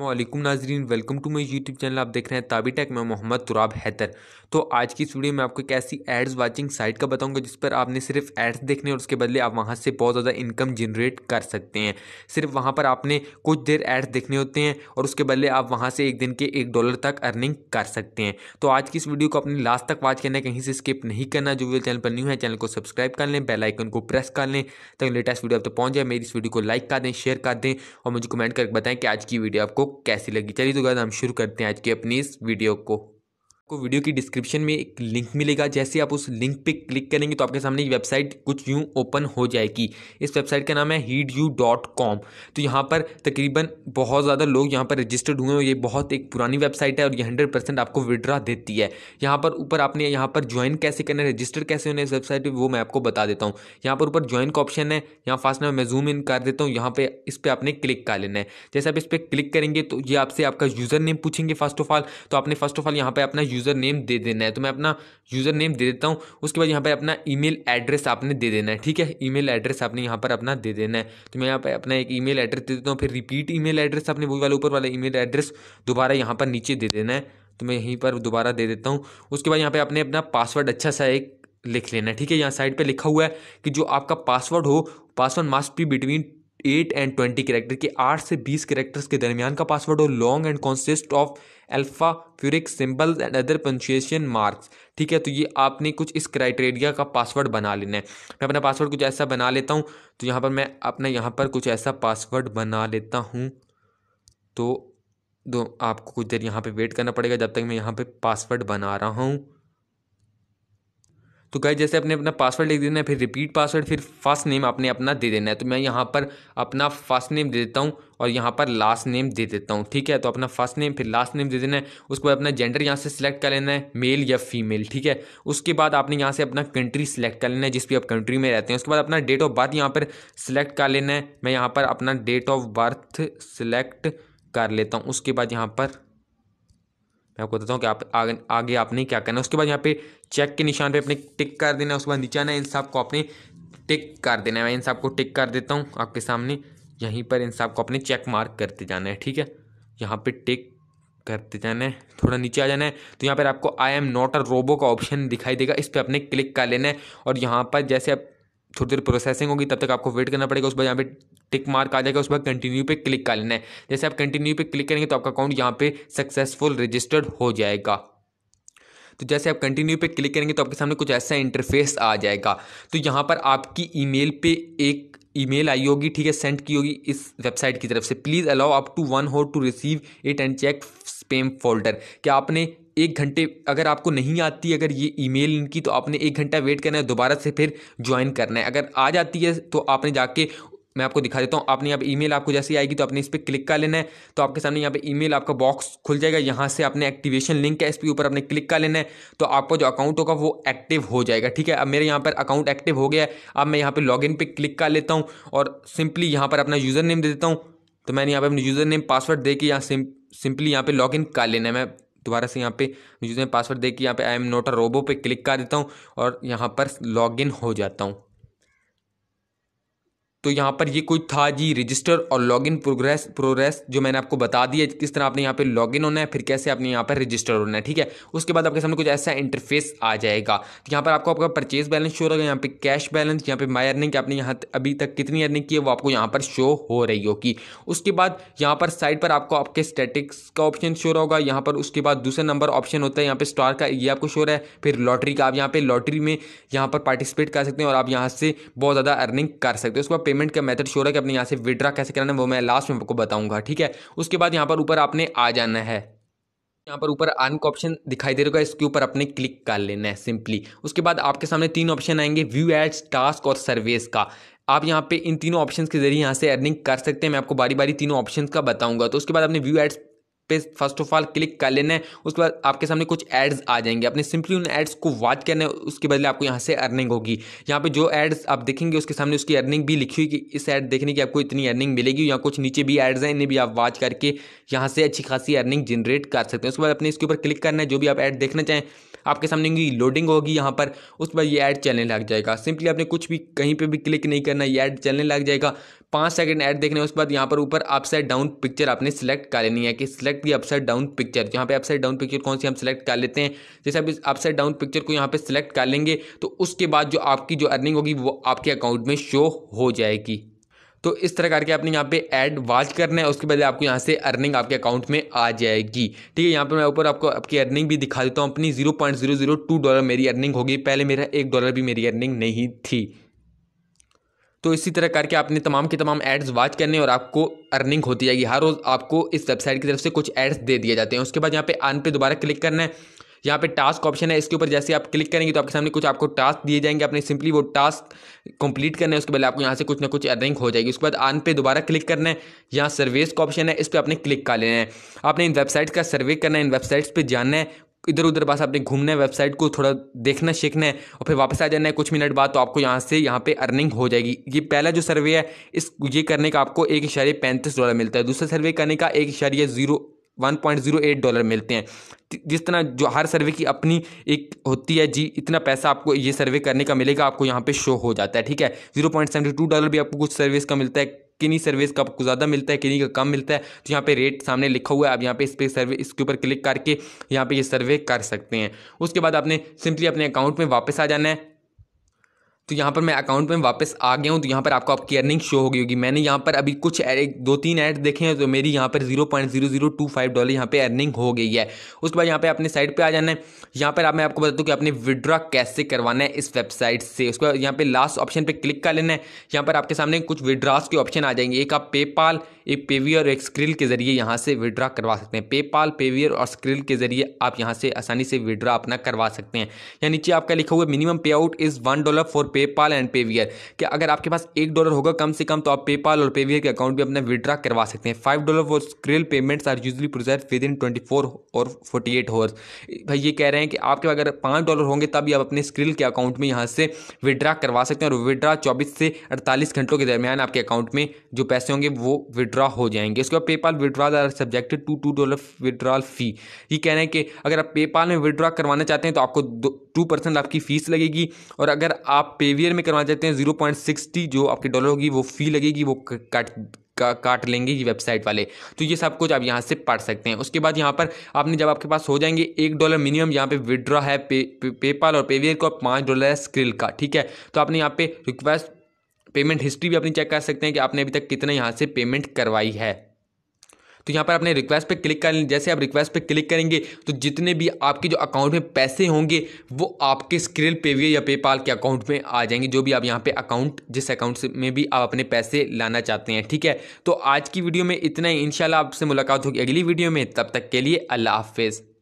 अल्लाम नाजरीन welcome to my YouTube channel आप देख रहे हैं ताबी टेक मैं मोहम्मद तुराब हैदर तो आज की इस वीडियो में आपको एक ऐसी एड्स वाचिंग साइट का बताऊंगा जिस पर आपने सिर्फ एड्स देखने और उसके बदले आप वहां से बहुत ज़्यादा इनकम जनरेट कर सकते हैं सिर्फ वहां पर आपने कुछ देर एड्स देखने होते हैं और उसके बदले आप वहाँ से एक दिन के एक डॉलर तक अर्निंग कर सकते हैं तो आज की इस वीडियो को अपने लास्ट तक वॉच करना कहीं से स्किप नहीं करना जो वीडियो चैनल पर न्यू है चैनल को सब्सक्राइब कर लें बेलाइकन को प्रेस कर लें ताकि लेटेस्ट वीडियो आप तक पहुँच जाए मेरी इस वीडियो को लाइक कर दें शेयर कर दें और मुझे कमेंट करके बताएँ कि आज की वीडियो आपको कैसी लगी चलिए तो गाइस हम शुरू करते हैं आज की अपनी इस वीडियो को आपको वीडियो की डिस्क्रिप्शन में एक लिंक मिलेगा जैसे आप उस लिंक पे क्लिक करेंगे तो आपके सामने ये वेबसाइट कुछ यूँ ओपन हो जाएगी इस वेबसाइट का नाम है हीड यू डॉट कॉम तो यहाँ पर तकरीबन बहुत ज़्यादा लोग यहाँ पर रजिस्टर्ड हुए हैं ये बहुत एक पुरानी वेबसाइट है और ये हंड्रेड परसेंट आपको विड्रा देती है यहाँ पर ऊपर आपने यहाँ पर ज्वाइन कैसे करना है रजिस्टर कैसे होना है इस वेबसाइट पर वो मैं आपको बता देता हूँ यहाँ पर ऊपर ज्वाइन का ऑप्शन है यहाँ फास्ट में मैं जूम इन कर देता हूँ यहाँ पर इस पर आपने क्लिक कर लेना है जैसे आप इस पर क्लिक करेंगे तो ये आपसे आपका यूज़र नेम पूछेंगे फर्स्ट ऑफ ऑल तो आपने फर्स्ट ऑफ ऑल यहाँ पर अपना यूज़र नेम दे देना है तो मैं अपना यूज़र नेम दे देता हूँ उसके बाद यहाँ पर अपना ईमेल एड्रेस आपने दे देना है ठीक है ईमेल एड्रेस आपने यहाँ पर अपना दे देना है तो मैं यहाँ पर अपना एक ईमेल एड्रेस दे देता हूँ फिर रिपीट ईमेल एड्रेस आपने वही वाला ऊपर वाला ईमेल एड्रेस दोबारा यहाँ पर नीचे दे देना है तो मैं यहीं पर दोबारा दे देता हूँ उसके बाद यहाँ पर आपने अपना पासवर्ड अच्छा सा एक लिख लेना है ठीक है यहाँ साइड पे लिखा हुआ है कि जो आपका पासवर्ड हो पासवर्ड मस्ट भी between eight and twenty character के आठ से बीस करेक्टर्स के दरमियान का पासवर्ड हो long and consist of alphanumeric symbols and other punctuation marks ठीक है तो ये आपने कुछ इस क्राइटेरिया का पासवर्ड बना लेना है मैं अपना पासवर्ड कुछ ऐसा बना लेता हूँ तो यहाँ पर मैं अपना यहाँ पर कुछ ऐसा पासवर्ड बना लेता हूँ तो दो आपको कुछ देर यहाँ पे वेट करना पड़ेगा जब तक मैं यहाँ पे पासवर्ड बना रहा हूँ तो गाइज जैसे अपने अपना पासवर्ड लिख देना है फिर रिपीट पासवर्ड फिर फर्स्ट नेम आपने अपना दे देना है तो मैं यहाँ पर अपना फर्स्ट नेम दे देता हूँ और यहाँ पर लास्ट नेम दे देता हूँ ठीक है तो अपना फर्स्ट नेम फिर लास्ट नेम दे देना है उसके बाद अपना जेंडर यहाँ से सिलेक्ट कर लेना है मेल या फीमेल ठीक है उसके बाद आपने यहाँ से अपना कंट्री सिलेक्ट कर लेना है जिस भी आप कंट्री में रहते हैं उसके बाद अपना डेट ऑफ बर्थ यहाँ पर सिलेक्ट कर लेना है मैं यहाँ पर अपना डेट ऑफ बर्थ सिलेक्ट कर लेता हूँ उसके बाद यहाँ पर मैं आपको बताता हूँ कि आप आगे, आगे आपने क्या करना है उसके बाद यहाँ पे चेक के निशान पे अपने टिक कर देना है उसके बाद नीचे आना है इन सब को अपने टिक कर देना है मैं इन सब को टिक कर देता हूँ आपके सामने यहीं पर इन सब को अपने चेक मार्क करते जाना है ठीक है यहाँ पर टिक करते जाना है थोड़ा नीचे आ जाना है तो यहाँ पर आपको I am not a robot का ऑप्शन दिखाई देगा इस पर अपने क्लिक कर लेना है और यहाँ पर जैसे आप थोड़ी देर प्रोसेसिंग होगी तब तक आपको वेट करना पड़ेगा उस पर यहाँ पे टिक मार्क आ जाएगा उस पर कंटिन्यू पे क्लिक कर लेना है जैसे आप कंटिन्यू पे क्लिक करेंगे तो आपका अकाउंट यहाँ पे सक्सेसफुल रजिस्टर्ड हो जाएगा तो जैसे आप कंटिन्यू पे क्लिक करेंगे तो आपके सामने कुछ ऐसा इंटरफेस आ जाएगा तो यहाँ पर आपकी ईमेल पे एक ईमेल आई होगी ठीक है सेंड की होगी इस वेबसाइट की तरफ से please allow up to one hour to receive it and check spam folder क्या आपने एक घंटे अगर आपको नहीं आती अगर ये ईमेल इनकी तो आपने एक घंटा वेट करना है दोबारा से फिर ज्वाइन करना है अगर आ जाती है तो आपने जाके मैं आपको दिखा देता हूँ आपने यहाँ पर ई आपको जैसे आएगी तो आपने इस पर क्लिक कर लेना है तो आपके सामने यहाँ पे ईमेल आपका बॉक्स खुल जाएगा यहाँ से आपने एक्टिवेशन लिंक है इस पर ऊपर आपने क्लिक कर लेना है तो आपका जो अकाउंट होगा वो एक्टिव हो जाएगा ठीक है अब मेरे यहाँ पर अकाउंट एक्टिव हो गया है अब मैं यहाँ पर लॉग इन क्लिक कर लेता हूँ और सिंपली यहाँ पर अपना यूज़र नेम दे देता हूँ तो मैंने यहाँ पर अपने यूज़र नेम पासवर्ड दे के यहाँ सिंपली यहाँ पर लॉग कर लेना है मैं दोबारा से यहाँ पे यूज़र नेम पासवर्ड दे के यहाँ पे I am not a robot पे क्लिक कर देता हूँ और यहाँ पर इन हो जाता हूँ तो यहाँ पर ये कोई था जी रजिस्टर और लॉगिन प्रोग्रेस प्रोग्रेस जो मैंने आपको बता दिया किस तरह आपने यहाँ पे लॉगिन होना है फिर कैसे आपने यहाँ पर रजिस्टर होना है ठीक है उसके बाद आपके सामने कुछ ऐसा इंटरफेस आ जाएगा तो यहाँ पर आपको आपका परचेज बैलेंस शो होगा यहाँ पे कैश बैलेंस यहाँ पे माई अर्निंग आपने यहाँ अभी तक कितनी अर्निंग की है वो आपको यहाँ पर शो हो रही होगी उसके बाद यहाँ पर साइड पर आपको आपके स्टेटिक्स का ऑप्शन शो होगा यहाँ पर उसके बाद दूसरा नंबर ऑप्शन होता है यहाँ पर स्टार का ये आपको शो रहा है फिर लॉटरी का आप यहाँ पे लॉटरी में यहाँ पर पार्टिसिपेट कर सकते हैं और आप यहाँ से बहुत ज़्यादा अर्निंग कर सकते हैं उसके बाद पेमेंट का मेथड शोर है कि अपने यहाँ से विड्रा कैसे कराना है वो मैं लास्ट में आपको बताऊंगा ठीक है उसके बाद यहाँ पर ऊपर आपने आ जाना है यहाँ पर ऊपर अर्न का ऑप्शन दिखाई दे रहा है इसके ऊपर अपने क्लिक कर लेना है सिंपली उसके बाद आपके सामने तीन ऑप्शन आएंगे व्यू एड्स टास्क और सर्विस का आप यहाँ पे इन तीनों ऑप्शंस के जरिए यहाँ से अर्निंग कर सकते हैं मैं आपको बारी बारी तीनों ऑप्शंस का बताऊंगा तो उसके बाद आपने व्यू एड्स पे फर्स्ट ऑफ ऑल क्लिक कर लेना है उसके बाद आपके सामने कुछ एड्स आ जाएंगे आपने सिंपली उन एड्स को वॉच करना है उसके बदले आपको यहाँ से अर्निंग होगी यहाँ पे जो एड्स आप देखेंगे उसके सामने उसकी अर्निंग भी लिखी हुई कि इस एड देखने की आपको इतनी अर्निंग मिलेगी यहाँ कुछ नीचे भी एड्स हैं इन्हें भी आप वॉच करके यहाँ से अच्छी खासी अर्निंग जनरेट कर सकते हैं उसके बाद अपने इसके ऊपर क्लिक करना है जो भी आप ऐड देखना चाहें आपके सामने की लोडिंग होगी यहाँ पर उसके बाद ये ऐड चलने लग जाएगा सिंपली आपने कुछ भी कहीं पर भी क्लिक नहीं करना ये ऐड चलने लग जाएगा पाँच सेकंड ऐड देखने उसके बाद यहाँ पर ऊपर अपसाइड डाउन पिक्चर आपने सेलेक्ट कर लेनी है कि select the upside down picture यहाँ पे अपसाइड डाउन पिक्चर कौन सी हम सेलेक्ट कर लेते हैं जैसे आप इस अपसाइड डाउन पिक्चर को यहाँ पे सिलेक्ट कर लेंगे तो उसके बाद जो आपकी जो अर्निंग होगी वो आपके अकाउंट में शो हो जाएगी तो इस तरह करके आपने यहाँ पे ऐड वॉच करना है उसके बाद आपको यहाँ से अर्निंग आपके अकाउंट में आ जाएगी ठीक है यहाँ पर मैं ऊपर आपको आपकी अर्निंग भी दिखा देता हूँ अपनी zero point zero zero two dollar मेरी अर्निंग होगी पहले मेरा एक डॉलर भी मेरी अर्निंग नहीं थी तो इसी तरह करके आपने तमाम के तमाम एड्स वॉच करने और आपको अर्निंग होती जाएगी हर रोज़ आपको इस वेबसाइट की तरफ से कुछ एड्स दे दिए जाते हैं उसके बाद यहाँ पे अन पे दोबारा क्लिक करना है यहाँ पे टास्क ऑप्शन है इसके ऊपर जैसे आप क्लिक करेंगे तो आपके सामने कुछ आपको टास्क दिए जाएंगे आपने सिंपली वो टास्क कंप्लीट करना है उसके बाद आपको यहाँ से कुछ ना कुछ अर्निंग हो जाएगी उसके बाद आन पे दोबारा क्लिक करना है यहाँ सर्वेस का ऑप्शन है इस पर आपने क्लिक कर लेना है आपने इन वेबसाइट्स का सर्वे करना है इन वेबसाइट्स पर जानना है इधर उधर बस आपने घूमना है वेबसाइट को थोड़ा देखना सीखना है और फिर वापस आ जाना है कुछ मिनट बाद तो आपको यहाँ से यहाँ पे अर्निंग हो जाएगी ये पहला जो सर्वे है इस ये करने का आपको एक इशारे पैंतीस डॉलर मिलता है दूसरा सर्वे करने का एक इशारे zero one point zero eight dollar मिलते हैं जिस तरह जो हर सर्वे की अपनी एक होती है जी इतना पैसा आपको ये सर्वे करने का मिलेगा आपको यहाँ पे शो हो जाता है ठीक है zero point seventy two dollar भी आपको कुछ सर्विस का मिलता है किन्हीं सर्विस का आपको ज़्यादा मिलता है किन्हीं का कम मिलता है तो यहाँ पे रेट सामने लिखा हुआ है आप यहाँ पे इस पर सर्वे इसके ऊपर क्लिक करके यहाँ पे ये यह सर्वे कर सकते हैं उसके बाद आपने सिंपली अपने अकाउंट में वापस आ जाना है तो यहाँ पर मैं अकाउंट में वापस आ गया हूँ तो यहाँ पर आपको आपकी अर्निंग शो होगी होगी मैंने यहाँ पर अभी कुछ एक दो तीन ऐड देखे हैं तो मेरी यहाँ पर zero point zero zero two five dollar यहाँ पे अर्निंग हो गई है उसके बाद यहाँ पे अपने साइड पे आ जाना है यहाँ पर आप मैं आपको बता दूँ कि आपने विड्रॉ कैसे करवाना है इस वेबसाइट से उसके बाद यहाँ पर लास्ट ऑप्शन पर क्लिक कर लेना है यहाँ पर आपके सामने कुछ विड्रॉस के ऑप्शन आ जाएंगे एक आप पेपाल एक पेवियर और एक स्क्रिल के जरिए यहाँ से विड्रॉ करवा सकते हैं पेपाल पेवियर और स्क्रिल के जरिए आप यहाँ से आसानी से विड्रॉ अपना करवा सकते हैं यहाँ नीचे आपका लिखा हुआ minimum payout is one dollar for PayPal and Payeer कि अगर आपके पास एक डॉलर होगा कम से कम तो आप पेपाल और पेवियर के अकाउंट भी अपना विड्रा करवा सकते हैं five dollar for Skrill payments are usually process within twenty four और फोर्टी एट आवर्स भाई ये कह रहे हैं कि आपके अगर पाँच डॉलर होंगे तभी आप अपने स्क्रिल के अकाउंट में यहाँ से विड्रा करवा सकते हैं और विड्रा चौबीस से अड़तालीस घंटों के दरमियान आपके अकाउंट में जो पैसे होंगे वो विड्रा हो जाएंगे उसके बाद PayPal withdrawal are subjected to two dollar withdrawal fee ये कह रहे हैं कि अगर आप पेपाल में विड्रॉ करवाना चाहते हैं तो आपको दो टू परसेंट आपकी फीस लगेगी और अगर आप पेवियर में करवाना चाहते हैं जीरो पॉइंट सिक्सटी जो आपके डॉलर होगी वो फ़ी लगेगी वो काट का काट लेंगे ये वेबसाइट वाले तो ये सब कुछ आप यहाँ से पढ़ सकते हैं उसके बाद यहाँ पर आपने जब आपके पास हो जाएंगे एक डॉलर मिनिमम यहाँ पे विड्रॉ है पे, पे, पेपाल और पेवियर का पाँच डॉलर है स्क्रिल का ठीक है तो आपने यहाँ पे रिक्वेस्ट पेमेंट हिस्ट्री भी अपनी चेक कर सकते हैं कि आपने अभी तक कितना यहाँ से पेमेंट करवाई है तो यहाँ पर अपने रिक्वेस्ट पे क्लिक कर जैसे आप रिक्वेस्ट पे क्लिक करेंगे तो जितने भी आपके जो अकाउंट में पैसे होंगे वो आपके स्क्रिल पेवियर या पेपाल के अकाउंट में आ जाएंगे जो भी आप यहाँ पे अकाउंट जिस अकाउंट में भी आप अपने पैसे लाना चाहते हैं ठीक है तो आज की वीडियो में इतना ही इनशाला आपसे मुलाकात होगी अगली वीडियो में तब तक के लिए अल्लाह हाफिज़